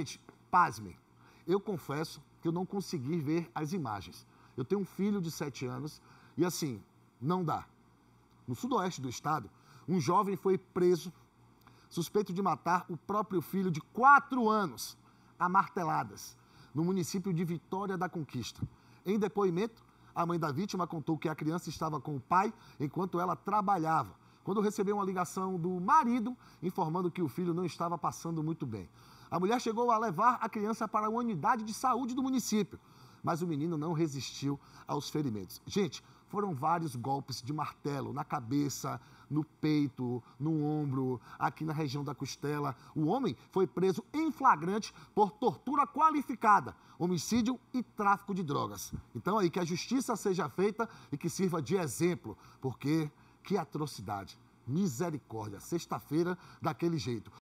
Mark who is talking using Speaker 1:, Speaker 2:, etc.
Speaker 1: Gente, pasmem. Eu confesso que eu não consegui ver as imagens. Eu tenho um filho de 7 anos e assim, não dá. No sudoeste do estado, um jovem foi preso suspeito de matar o próprio filho de 4 anos a marteladas no município de Vitória da Conquista. Em depoimento, a mãe da vítima contou que a criança estava com o pai enquanto ela trabalhava, quando recebeu uma ligação do marido informando que o filho não estava passando muito bem. A mulher chegou a levar a criança para uma unidade de saúde do município, mas o menino não resistiu aos ferimentos. Gente, foram vários golpes de martelo na cabeça, no peito, no ombro, aqui na região da costela. O homem foi preso em flagrante por tortura qualificada, homicídio e tráfico de drogas. Então aí que a justiça seja feita e que sirva de exemplo, porque que atrocidade. Misericórdia, sexta-feira daquele jeito.